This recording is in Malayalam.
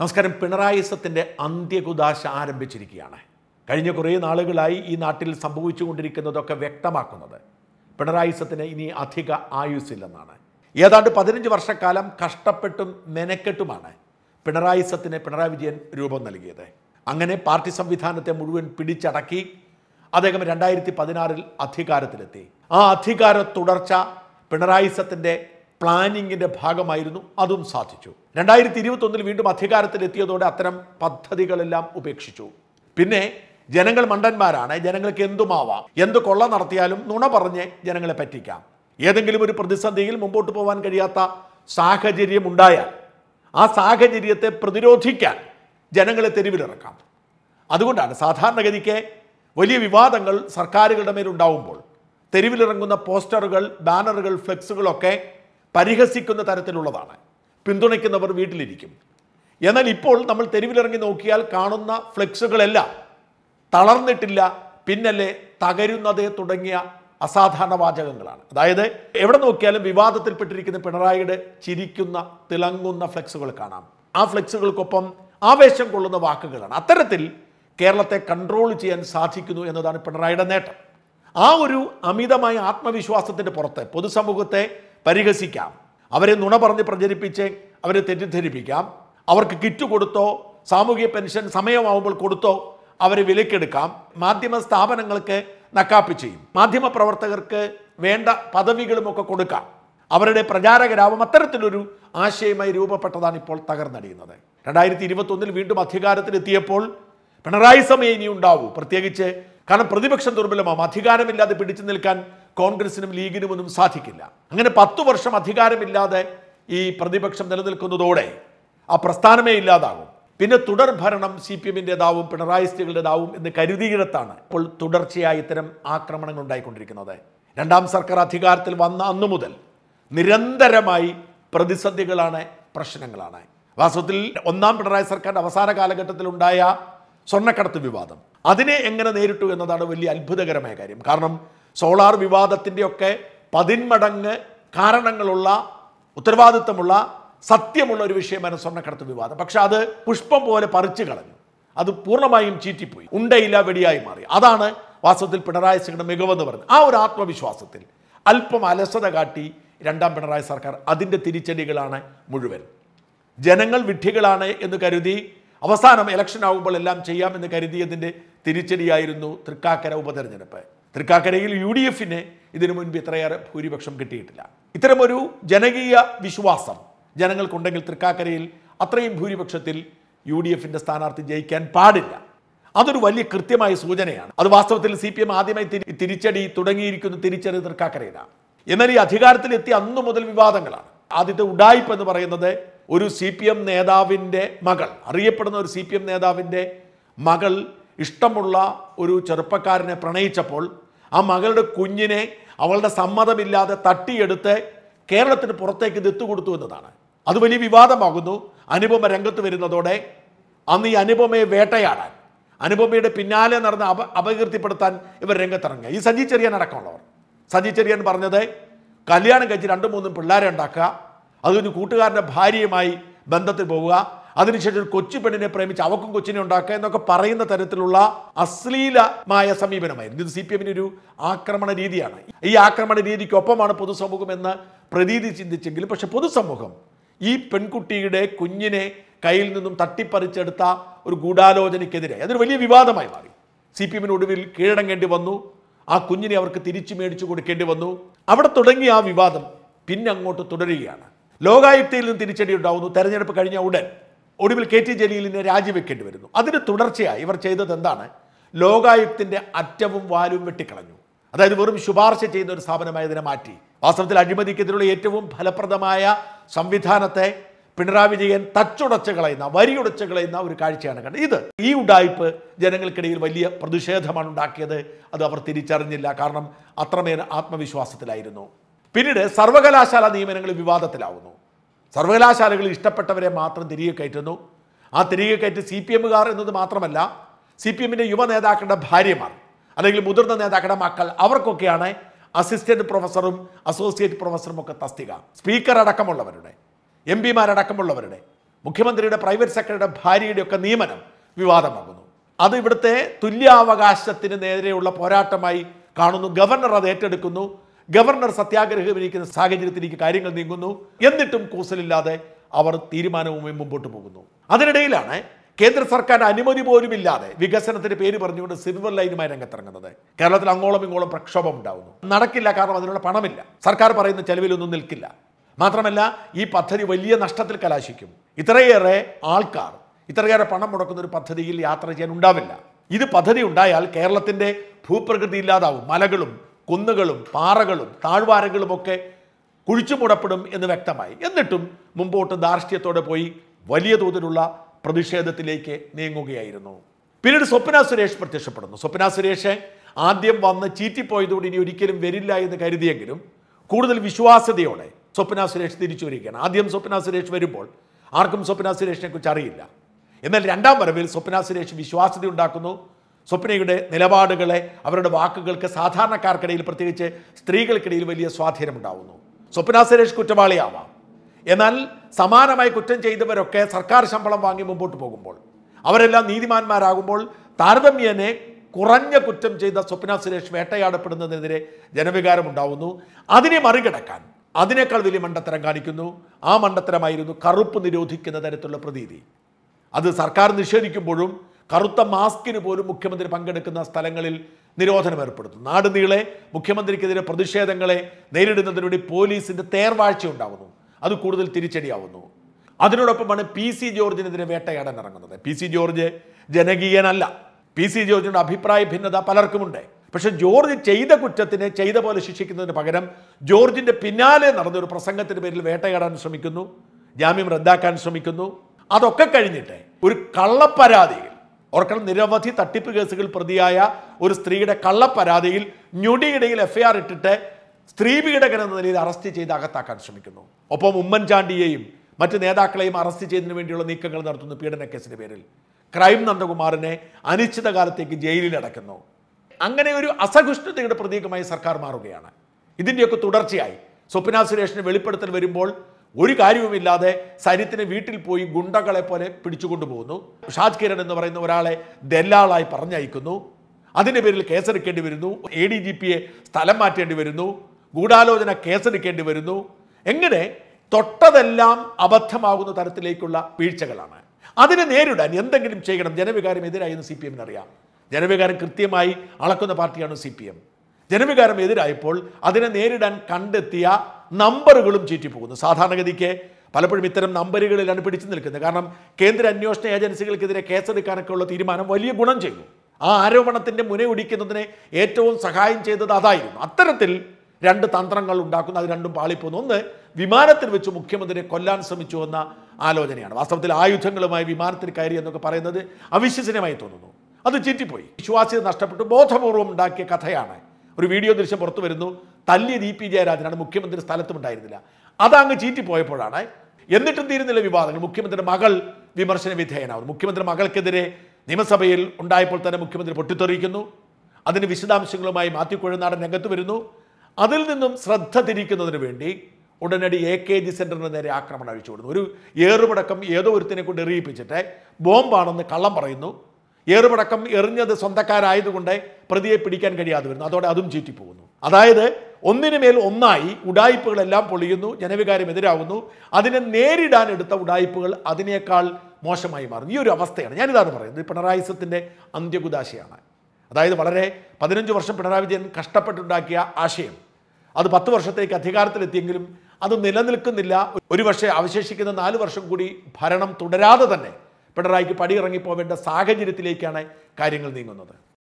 നമസ്കാരം പിണറായി സത്തിൻ്റെ അന്ത്യകുദാശ ആരംഭിച്ചിരിക്കുകയാണ് കഴിഞ്ഞ കുറേ നാളുകളായി ഈ നാട്ടിൽ സംഭവിച്ചുകൊണ്ടിരിക്കുന്നതൊക്കെ വ്യക്തമാക്കുന്നത് പിണറായി സത്തിന് ഇനി അധിക ആയുസില്ലെന്നാണ് ഏതാണ്ട് പതിനഞ്ച് വർഷക്കാലം കഷ്ടപ്പെട്ടും മെനക്കെട്ടുമാണ് പിണറായി സത്തിന് പിണറായി വിജയൻ രൂപം നൽകിയത് അങ്ങനെ പാർട്ടി സംവിധാനത്തെ മുഴുവൻ പിടിച്ചടക്കി അദ്ദേഹം രണ്ടായിരത്തി പതിനാറിൽ അധികാരത്തിലെത്തി ആ അധികാര തുടർച്ച പിണറായി സത്തിൻ്റെ പ്ലാനിങ്ങിൻ്റെ ഭാഗമായിരുന്നു അതും സാധിച്ചു രണ്ടായിരത്തി ഇരുപത്തൊന്നിൽ വീണ്ടും അധികാരത്തിലെത്തിയതോടെ അത്തരം പദ്ധതികളെല്ലാം ഉപേക്ഷിച്ചു പിന്നെ ജനങ്ങൾ മണ്ടന്മാരാണ് ജനങ്ങൾക്ക് എന്തുമാവാം എന്ത് കൊള്ള നടത്തിയാലും നുണ പറഞ്ഞ് ജനങ്ങളെ പറ്റിക്കാം ഏതെങ്കിലും ഒരു പ്രതിസന്ധിയിൽ മുമ്പോട്ട് പോകാൻ കഴിയാത്ത സാഹചര്യം ഉണ്ടായാൽ ആ സാഹചര്യത്തെ പ്രതിരോധിക്കാൻ ജനങ്ങളെ തെരുവിലിറക്കാം അതുകൊണ്ടാണ് സാധാരണഗതിക്ക് വലിയ വിവാദങ്ങൾ സർക്കാരുകളുടെ മേലുണ്ടാവുമ്പോൾ തെരുവിലിറങ്ങുന്ന പോസ്റ്ററുകൾ ബാനറുകൾ ഫ്ലെക്സുകളൊക്കെ പരിഹസിക്കുന്ന തരത്തിലുള്ളതാണ് പിന്തുണയ്ക്കുന്നവർ വീട്ടിലിരിക്കും എന്നാൽ ഇപ്പോൾ നമ്മൾ തെരുവിലിറങ്ങി നോക്കിയാൽ കാണുന്ന ഫ്ലെക്സുകളെല്ലാം തളർന്നിട്ടില്ല പിന്നല്ലേ തകരുന്നതേ തുടങ്ങിയ അസാധാരണ വാചകങ്ങളാണ് അതായത് എവിടെ നോക്കിയാലും വിവാദത്തിൽപ്പെട്ടിരിക്കുന്ന പിണറായിയുടെ ചിരിക്കുന്ന തിളങ്ങുന്ന ഫ്ലെക്സുകൾ കാണാം ആ ഫ്ലെക്സുകൾക്കൊപ്പം ആവേശം കൊള്ളുന്ന വാക്കുകളാണ് അത്തരത്തിൽ കേരളത്തെ കൺട്രോൾ ചെയ്യാൻ സാധിക്കുന്നു എന്നതാണ് പിണറായിയുടെ നേട്ടം ആ ഒരു അമിതമായ ആത്മവിശ്വാസത്തിൻ്റെ പുറത്ത് പൊതുസമൂഹത്തെ പരിഹസിക്കാം അവരെ നുണ പറഞ്ഞ് പ്രചരിപ്പിച്ച് അവരെ തെറ്റിദ്ധരിപ്പിക്കാം അവർക്ക് കിറ്റ് കൊടുത്തോ സാമൂഹിക പെൻഷൻ സമയമാവുമ്പോൾ കൊടുത്തോ അവരെ വിലക്കെടുക്കാം മാധ്യമ സ്ഥാപനങ്ങൾക്ക് നക്കാപ്പ് ചെയ്യും മാധ്യമ പ്രവർത്തകർക്ക് വേണ്ട പദവികളുമൊക്കെ കൊടുക്കാം അവരുടെ പ്രചാരകരാവും അത്തരത്തിലൊരു ആശയമായി രൂപപ്പെട്ടതാണ് ഇപ്പോൾ തകർന്നടിയുന്നത് രണ്ടായിരത്തി ഇരുപത്തൊന്നിൽ വീണ്ടും അധികാരത്തിലെത്തിയപ്പോൾ പിണറായി സമയം ഇനി ഉണ്ടാവൂ പ്രത്യേകിച്ച് കാരണം പ്രതിപക്ഷം ദുർബലമാവും അധികാരമില്ലാതെ പിടിച്ചു നിൽക്കാൻ കോൺഗ്രസിനും ഒന്നും സാധിക്കില്ല അങ്ങനെ പത്തു വർഷം അധികാരമില്ലാതെ ഈ പ്രതിപക്ഷം നിലനിൽക്കുന്നതോടെ ആ പ്രസ്ഥാനമേ ഇല്ലാതാകും പിന്നെ തുടർ ഭരണം സി പി എമ്മിൻ്റെതാവും പിണറായി സ്ത്രീകളുടേതാവും എന്ന് കരുതിയിടത്താണ് ഇപ്പോൾ തുടർച്ചയായി ഇത്തരം ആക്രമണങ്ങൾ ഉണ്ടായിക്കൊണ്ടിരിക്കുന്നത് രണ്ടാം സർക്കാർ അധികാരത്തിൽ വന്ന അന്നു മുതൽ നിരന്തരമായി പ്രതിസന്ധികളാണ് പ്രശ്നങ്ങളാണ് വാസ്തവത്തിൽ ഒന്നാം പിണറായി സർക്കാരിൻ്റെ അവസാന കാലഘട്ടത്തിലുണ്ടായ സ്വർണ്ണക്കടത്ത് വിവാദം അതിനെ എങ്ങനെ നേരിട്ടു എന്നതാണ് വലിയ അത്ഭുതകരമായ കാര്യം കാരണം സോളാർ വിവാദത്തിൻ്റെയൊക്കെ പതിന്മടങ്ങ് കാരണങ്ങളുള്ള ഉത്തരവാദിത്തമുള്ള സത്യമുള്ള ഒരു വിഷയമാണ് സ്വർണ്ണക്കടത്ത് വിവാദം പക്ഷെ അത് പുഷ്പം പോലെ പറിച്ചു കളഞ്ഞു അത് പൂർണ്ണമായും ചീറ്റിപ്പോയി ഉണ്ടയില്ല വെടിയായി മാറി അതാണ് വാസ്തവത്തിൽ പിണറായി സിംഗിന്റെ മികവെന്ന് പറഞ്ഞു ആ ഒരു ആത്മവിശ്വാസത്തിൽ അല്പം അലസത കാട്ടി രണ്ടാം പിണറായി സർക്കാർ അതിൻ്റെ തിരിച്ചടികളാണ് മുഴുവൻ ജനങ്ങൾ വിഡ്ഢികളാണ് എന്ന് കരുതി അവസാനം ഇലക്ഷൻ ആകുമ്പോൾ എല്ലാം ചെയ്യാമെന്ന് കരുതിയതിൻ്റെ തിരിച്ചടിയായിരുന്നു തൃക്കാക്കര ഉപതെരഞ്ഞെടുപ്പ് തൃക്കാക്കരയിൽ യു ഡി എഫിന് ഇതിനു മുൻപ് ഇത്രയേറെ ഭൂരിപക്ഷം കിട്ടിയിട്ടില്ല ഇത്തരമൊരു ജനകീയ വിശ്വാസം ജനങ്ങൾക്കുണ്ടെങ്കിൽ തൃക്കാക്കരയിൽ അത്രയും ഭൂരിപക്ഷത്തിൽ യു ഡി എഫിൻ്റെ സ്ഥാനാർത്ഥി ജയിക്കാൻ പാടില്ല അതൊരു വലിയ കൃത്യമായ സൂചനയാണ് അത് വാസ്തവത്തിൽ സി പി എം ആദ്യമായി തിരിച്ചടി തുടങ്ങിയിരിക്കുന്ന തിരിച്ചടി തൃക്കാക്കരയിലാണ് എന്നാൽ ഈ അധികാരത്തിലെത്തി അന്നു മുതൽ വിവാദങ്ങളാണ് ആദ്യത്തെ ഉഡായിപ്പ് എന്ന് പറയുന്നത് ഒരു സി പി എം നേതാവിൻ്റെ മകൾ അറിയപ്പെടുന്ന ഒരു സി പി എം നേതാവിൻ്റെ മകൾ ഇഷ്ടമുള്ള ഒരു ചെറുപ്പക്കാരനെ പ്രണയിച്ചപ്പോൾ ആ മകളുടെ കുഞ്ഞിനെ അവളുടെ സമ്മതമില്ലാതെ തട്ടിയെടുത്ത് കേരളത്തിന് പുറത്തേക്ക് കൊടുത്തു എന്നതാണ് അത് വലിയ വിവാദമാകുന്നു അനുപമ രംഗത്ത് വരുന്നതോടെ അന്ന് ഈ അനുപമയെ വേട്ടയാടാൻ അനുപമയുടെ പിന്നാലെ നടന്ന അപ അപകീർത്തിപ്പെടുത്താൻ ഇവർ രംഗത്തിറങ്ങുക ഈ സജി ചെറിയാൻ അടക്കമുള്ളവർ സജി ചെറിയാൻ പറഞ്ഞത് കല്യാണം കഴിച്ച് രണ്ടും മൂന്നും പിള്ളേരെ ഉണ്ടാക്കുക അതുകഴിഞ്ഞ് കൂട്ടുകാരൻ്റെ ഭാര്യയുമായി ബന്ധത്തിൽ പോവുക അതിനുശേഷം കൊച്ചു പെണ്ണിനെ പ്രേമിച്ച് അവക്കും കൊച്ചിനെ ഉണ്ടാക്കുക എന്നൊക്കെ പറയുന്ന തരത്തിലുള്ള അശ്ലീലമായ സമീപനമായിരുന്നു ഇത് സി പി എമ്മിന് ഒരു ആക്രമണ രീതിയാണ് ഈ ആക്രമണ രീതിക്കൊപ്പമാണ് പൊതുസമൂഹം എന്ന് പ്രതീതി ചിന്തിച്ചെങ്കിലും പക്ഷെ പൊതുസമൂഹം ഈ പെൺകുട്ടിയുടെ കുഞ്ഞിനെ കയ്യിൽ നിന്നും തട്ടിപ്പറിച്ചെടുത്ത ഒരു ഗൂഢാലോചനയ്ക്കെതിരെ അതൊരു വലിയ വിവാദമായി മാറി സി പി ഒടുവിൽ കീഴടങ്ങേണ്ടി വന്നു ആ കുഞ്ഞിനെ അവർക്ക് തിരിച്ചു മേടിച്ചു കൊടുക്കേണ്ടി വന്നു അവിടെ തുടങ്ങിയ ആ വിവാദം പിന്നെ അങ്ങോട്ട് തുടരുകയാണ് ലോകായുക്തയിൽ നിന്ന് തിരിച്ചടി ഉണ്ടാവുന്നു തെരഞ്ഞെടുപ്പ് കഴിഞ്ഞ ഉടൻ ഒടുവിൽ കെ ടി ജലീലിനെ രാജിവെക്കേണ്ടി വരുന്നു അതിന് തുടർച്ചയായി ഇവർ ചെയ്തത് എന്താണ് ലോകായുക്തിൻ്റെ അറ്റവും വാലും വെട്ടിക്കളഞ്ഞു അതായത് വെറും ശുപാർശ ചെയ്യുന്ന ഒരു സ്ഥാപനമായി ഇതിനെ മാറ്റി വാസ്തവത്തിൽ അഴിമതിക്കെതിരുള്ള ഏറ്റവും ഫലപ്രദമായ സംവിധാനത്തെ പിണറായി വിജയൻ തച്ചുടച്ച് കളയുന്ന വരിയുടച്ച് കളയുന്ന ഒരു കാഴ്ചയാണ് കണ്ടത് ഇത് ഈ ഉഡായ്പ് ജനങ്ങൾക്കിടയിൽ വലിയ പ്രതിഷേധമാണ് ഉണ്ടാക്കിയത് അത് അവർ തിരിച്ചറിഞ്ഞില്ല കാരണം അത്രമേൽ ആത്മവിശ്വാസത്തിലായിരുന്നു പിന്നീട് സർവകലാശാല നിയമനങ്ങൾ വിവാദത്തിലാവുന്നു സർവകലാശാലകളിൽ ഇഷ്ടപ്പെട്ടവരെ മാത്രം തിരികെ കയറ്റുന്നു ആ തിരികെ കയറ്റി സി പി എമ്മുകാർ എന്നത് മാത്രമല്ല സി പി എമ്മിൻ്റെ യുവ നേതാക്കളുടെ ഭാര്യമാർ അല്ലെങ്കിൽ മുതിർന്ന നേതാക്കളുടെ മക്കൾ അവർക്കൊക്കെയാണ് അസിസ്റ്റൻറ്റ് പ്രൊഫസറും അസോസിയേറ്റ് പ്രൊഫസറും ഒക്കെ തസ്തിക സ്പീക്കർ അടക്കമുള്ളവരുടെ എം പിമാരടക്കമുള്ളവരുടെ മുഖ്യമന്ത്രിയുടെ പ്രൈവറ്റ് സെക്രട്ടറിയുടെ ഭാര്യയുടെയൊക്കെ നിയമനം വിവാദമാകുന്നു അത് ഇവിടുത്തെ തുല്യാവകാശത്തിന് നേരെയുള്ള പോരാട്ടമായി കാണുന്നു ഗവർണർ അത് ഏറ്റെടുക്കുന്നു ഗവർണർ സത്യാഗ്രഹം ഇരിക്കുന്ന സാഹചര്യത്തിലേക്ക് കാര്യങ്ങൾ നീങ്ങുന്നു എന്നിട്ടും കൂസലില്ലാതെ അവർ തീരുമാനവുമായി മുമ്പോട്ട് പോകുന്നു അതിനിടയിലാണ് കേന്ദ്ര സർക്കാരിന്റെ അനുമതി ഇല്ലാതെ വികസനത്തിന് പേര് പറഞ്ഞുകൊണ്ട് സിൽവർ ലൈനുമായി രംഗത്തിറങ്ങുന്നത് കേരളത്തിൽ അങ്ങോളം ഇങ്ങോളം പ്രക്ഷോഭം ഉണ്ടാകുന്നു നടക്കില്ല കാരണം അതിനുള്ള പണമില്ല സർക്കാർ പറയുന്ന ചെലവിലൊന്നും നിൽക്കില്ല മാത്രമല്ല ഈ പദ്ധതി വലിയ നഷ്ടത്തിൽ കലാശിക്കും ഇത്രയേറെ ആൾക്കാർ ഇത്രയേറെ പണം മുടക്കുന്ന ഒരു പദ്ധതിയിൽ യാത്ര ചെയ്യാൻ ഉണ്ടാവില്ല ഇത് പദ്ധതി ഉണ്ടായാൽ കേരളത്തിൻ്റെ ഭൂപ്രകൃതി ഇല്ലാതാവും മലകളും കുന്നുകളും പാറകളും താഴ്വാരങ്ങളുമൊക്കെ കുഴിച്ചു മുടപ്പെടും എന്ന് വ്യക്തമായി എന്നിട്ടും മുമ്പോട്ട് ധാർഷ്ട്യത്തോടെ പോയി വലിയ തോതിലുള്ള പ്രതിഷേധത്തിലേക്ക് നീങ്ങുകയായിരുന്നു പിന്നീട് സ്വപ്ന സുരേഷ് പ്രത്യക്ഷപ്പെടുന്നു സ്വപ്ന സുരേഷ് ആദ്യം വന്ന് ചീറ്റിപ്പോയതോടെ ഇനി ഒരിക്കലും വരില്ല എന്ന് കരുതിയെങ്കിലും കൂടുതൽ വിശ്വാസ്യതയോടെ സ്വപ്ന സുരേഷ് തിരിച്ചു വരികയാണ് ആദ്യം സ്വപ്ന സുരേഷ് വരുമ്പോൾ ആർക്കും സ്വപ്ന സുരേഷിനെ കുറിച്ച് അറിയില്ല എന്നാൽ രണ്ടാം വരവിൽ സ്വപ്ന സുരേഷ് വിശ്വാസ്യത ഉണ്ടാക്കുന്നു സ്വപ്നയുടെ നിലപാടുകളെ അവരുടെ വാക്കുകൾക്ക് സാധാരണക്കാർക്കിടയിൽ പ്രത്യേകിച്ച് സ്ത്രീകൾക്കിടയിൽ വലിയ സ്വാധീനമുണ്ടാവുന്നു സ്വപ്ന സുരേഷ് കുറ്റവാളിയാവാം എന്നാൽ സമാനമായി കുറ്റം ചെയ്തവരൊക്കെ സർക്കാർ ശമ്പളം വാങ്ങി മുമ്പോട്ട് പോകുമ്പോൾ അവരെല്ലാം നീതിമാന്മാരാകുമ്പോൾ താരതമ്യേനെ കുറഞ്ഞ കുറ്റം ചെയ്ത സ്വപ്ന സുരേഷ് വേട്ടയാടപ്പെടുന്നതിനെതിരെ ജനവികാരം ഉണ്ടാവുന്നു അതിനെ മറികടക്കാൻ അതിനേക്കാൾ വലിയ മണ്ടത്തരം കാണിക്കുന്നു ആ മണ്ടത്തരമായിരുന്നു കറുപ്പ് നിരോധിക്കുന്ന തരത്തിലുള്ള പ്രതീതി അത് സർക്കാർ നിഷേധിക്കുമ്പോഴും കറുത്ത മാസ്കിന് പോലും മുഖ്യമന്ത്രി പങ്കെടുക്കുന്ന സ്ഥലങ്ങളിൽ നിരോധനം ഏർപ്പെടുത്തും നീളെ മുഖ്യമന്ത്രിക്കെതിരെ പ്രതിഷേധങ്ങളെ നേരിടുന്നതിനുവേണ്ടി പോലീസിൻ്റെ തേർവാഴ്ച ഉണ്ടാകുന്നു അത് കൂടുതൽ തിരിച്ചടിയാവുന്നു അതിനോടൊപ്പമാണ് പി സി ജോർജിനെതിരെ വേട്ടയാടാൻ ഇറങ്ങുന്നത് പി സി ജോർജ് ജനകീയനല്ല പി സി ജോർജിൻ്റെ അഭിപ്രായ ഭിന്നത പലർക്കുമുണ്ട് പക്ഷെ ജോർജ് ചെയ്ത കുറ്റത്തിനെ ചെയ്ത പോലെ ശിക്ഷിക്കുന്നതിന് പകരം ജോർജിൻ്റെ പിന്നാലെ നടന്നൊരു ഒരു പേരിൽ വേട്ടയാടാൻ ശ്രമിക്കുന്നു ജാമ്യം റദ്ദാക്കാൻ ശ്രമിക്കുന്നു അതൊക്കെ കഴിഞ്ഞിട്ട് ഒരു കള്ളപ്പരാതിയിൽ ഓർക്കണം നിരവധി തട്ടിപ്പ് കേസുകൾ പ്രതിയായ ഒരു സ്ത്രീയുടെ കള്ളപ്പരാതിയിൽ ഞൊടിയിടയിൽ എഫ്ഐആർ ഇട്ടിട്ട് സ്ത്രീ പീഡകൻ എന്ന നിലയിൽ അറസ്റ്റ് ചെയ്ത് അകത്താക്കാൻ ശ്രമിക്കുന്നു ഒപ്പം ഉമ്മൻചാണ്ടിയെയും മറ്റ് നേതാക്കളെയും അറസ്റ്റ് ചെയ്തതിനു വേണ്ടിയുള്ള നീക്കങ്ങൾ നടത്തുന്നു പീഡന കേസിന്റെ പേരിൽ ക്രൈം നന്ദകുമാറിനെ അനിശ്ചിതകാലത്തേക്ക് ജയിലിൽ അടയ്ക്കുന്നു അങ്ങനെ ഒരു അസഹിഷ്ണുതയുടെ പ്രതീകമായി സർക്കാർ മാറുകയാണ് ഇതിൻ്റെയൊക്കെ തുടർച്ചയായി സ്വപ്ന സുരേഷിന് വെളിപ്പെടുത്തൽ വരുമ്പോൾ ഒരു കാര്യവുമില്ലാതെ സരിത്തിന് വീട്ടിൽ പോയി ഗുണ്ടകളെ പോലെ പിടിച്ചുകൊണ്ടു പോകുന്നു ഷാജ് കിരൺ എന്ന് പറയുന്ന ഒരാളെ ദല്ലാളായി പറഞ്ഞയക്കുന്നു അതിൻ്റെ പേരിൽ കേസെടുക്കേണ്ടി വരുന്നു എ ഡി ജി പിയെ സ്ഥലം മാറ്റേണ്ടി വരുന്നു ഗൂഢാലോചന കേസെടുക്കേണ്ടി വരുന്നു എങ്ങനെ തൊട്ടതെല്ലാം അബദ്ധമാകുന്ന തരത്തിലേക്കുള്ള വീഴ്ചകളാണ് അതിനെ നേരിടാൻ എന്തെങ്കിലും ചെയ്യണം ജനവികാരം എതിരായെന്ന് സി പി എമ്മിന് അറിയാം ജനവികാരം കൃത്യമായി അളക്കുന്ന പാർട്ടിയാണ് സി പി എം ജനവികാരം എതിരായപ്പോൾ അതിനെ നേരിടാൻ കണ്ടെത്തിയ നമ്പറുകളും ചീറ്റിപ്പോകുന്നു സാധാരണഗതിക്ക് പലപ്പോഴും ഇത്തരം നമ്പറുകളിലാണ് പിടിച്ചു നിൽക്കുന്നത് കാരണം കേന്ദ്ര അന്വേഷണ ഏജൻസികൾക്കെതിരെ കേസെടുക്കാനൊക്കെ ഉള്ള തീരുമാനം വലിയ ഗുണം ചെയ്തു ആ ആരോപണത്തിൻ്റെ മുനയൊടിക്കുന്നതിന് ഏറ്റവും സഹായം ചെയ്തത് അതായിരുന്നു അത്തരത്തിൽ രണ്ട് തന്ത്രങ്ങൾ ഉണ്ടാക്കുന്നു അത് രണ്ടും പാളിപ്പോന്നു ഒന്ന് വിമാനത്തിൽ വെച്ച് മുഖ്യമന്ത്രിയെ കൊല്ലാൻ ശ്രമിച്ചു എന്ന ആലോചനയാണ് വാസ്തവത്തിൽ ആയുധങ്ങളുമായി വിമാനത്തിൽ കയറി എന്നൊക്കെ പറയുന്നത് അവിശ്വസനീയമായി തോന്നുന്നു അത് ചീറ്റിപ്പോയി വിശ്വാസ്യത നഷ്ടപ്പെട്ടു ബോധപൂർവം ഉണ്ടാക്കിയ കഥയാണ് ഒരു വീഡിയോ ദൃശ്യം പുറത്തു വരുന്നു തല്ലിയത് ഇ പി ജയരാജനാണ് മുഖ്യമന്ത്രി സ്ഥലത്തും ഉണ്ടായിരുന്നില്ല അതങ്ങ് ചീറ്റിപ്പോയപ്പോഴാണ് എന്നിട്ടും തീരുന്നില്ല വിവാദങ്ങൾ മുഖ്യമന്ത്രിയുടെ മകൾ വിമർശന വിധേയനാവുന്നു മുഖ്യമന്ത്രി മകൾക്കെതിരെ നിയമസഭയിൽ ഉണ്ടായപ്പോൾ തന്നെ മുഖ്യമന്ത്രി പൊട്ടിത്തെറിയിക്കുന്നു അതിന് വിശദാംശങ്ങളുമായി മാത്യു കുഴനാടൻ രംഗത്ത് വരുന്നു അതിൽ നിന്നും ശ്രദ്ധ തിരിക്കുന്നതിന് വേണ്ടി ഉടനടി എ കെ ജി സെൻറ്ററിന് നേരെ ആക്രമണം അഴിച്ചു കൊടുത്തു ഒരു ഏറുപടക്കം ഏതോ ഒരുത്തിനെ കൊണ്ട് എറിയിപ്പിച്ചിട്ട് ബോംബാണെന്ന് കള്ളം പറയുന്നു ഏറുപടക്കം എറിഞ്ഞത് സ്വന്തക്കാരായതുകൊണ്ട് പ്രതിയെ പിടിക്കാൻ കഴിയാതെ വരുന്നു അതോടെ അതും ചീറ്റിപ്പോകുന്നു അതായത് ഒന്നിനുമേൽ ഒന്നായി ഉടായ്പകളെല്ലാം പൊളിയുന്നു ജനവികാരം എതിരാകുന്നു അതിനെ നേരിടാൻ എടുത്ത ഉടായ്പകൾ അതിനേക്കാൾ മോശമായി മാറുന്നു ഈ ഒരു അവസ്ഥയാണ് ഞാനിതാണ് പറയുന്നത് പിണറായി അന്ത്യകുദാശയാണ് അതായത് വളരെ പതിനഞ്ച് വർഷം പിണറായി വിജയൻ കഷ്ടപ്പെട്ടുണ്ടാക്കിയ ആശയം അത് പത്ത് വർഷത്തേക്ക് അധികാരത്തിലെത്തിയെങ്കിലും അത് നിലനിൽക്കുന്നില്ല ഒരു പക്ഷേ അവശേഷിക്കുന്ന നാല് വർഷം കൂടി ഭരണം തുടരാതെ തന്നെ പിണറായിക്ക് പടിയിറങ്ങിപ്പോവേണ്ട സാഹചര്യത്തിലേക്കാണ് കാര്യങ്ങൾ നീങ്ങുന്നത്